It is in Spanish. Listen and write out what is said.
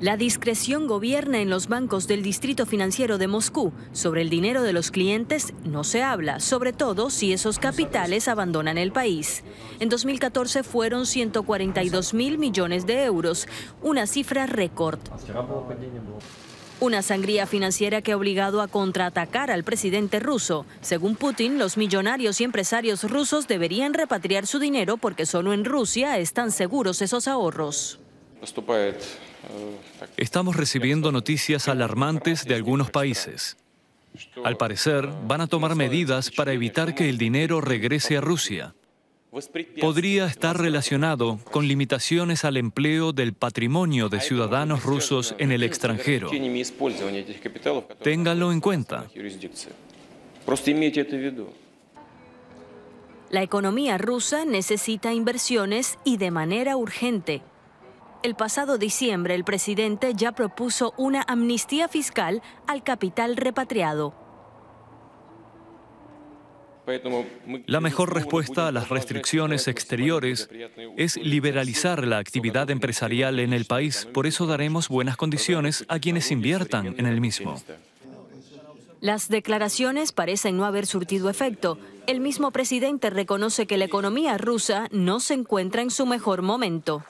La discreción gobierna en los bancos del Distrito Financiero de Moscú. Sobre el dinero de los clientes no se habla, sobre todo si esos capitales abandonan el país. En 2014 fueron 142 mil millones de euros, una cifra récord. Una sangría financiera que ha obligado a contraatacar al presidente ruso. Según Putin, los millonarios y empresarios rusos deberían repatriar su dinero porque solo en Rusia están seguros esos ahorros. Э, Estamos recibiendo noticias alarmantes de algunos países. Al parecer, van a tomar medidas para evitar que el dinero regrese a Rusia. Podría estar relacionado con limitaciones al empleo del patrimonio de ciudadanos rusos en el extranjero. Ténganlo en cuenta. La economía rusa necesita inversiones y de manera urgente. El pasado diciembre el presidente ya propuso una amnistía fiscal al capital repatriado. La mejor respuesta a las restricciones exteriores es liberalizar la actividad empresarial en el país. Por eso daremos buenas condiciones a quienes inviertan en el mismo. Las declaraciones parecen no haber surtido efecto. El mismo presidente reconoce que la economía rusa no se encuentra en su mejor momento.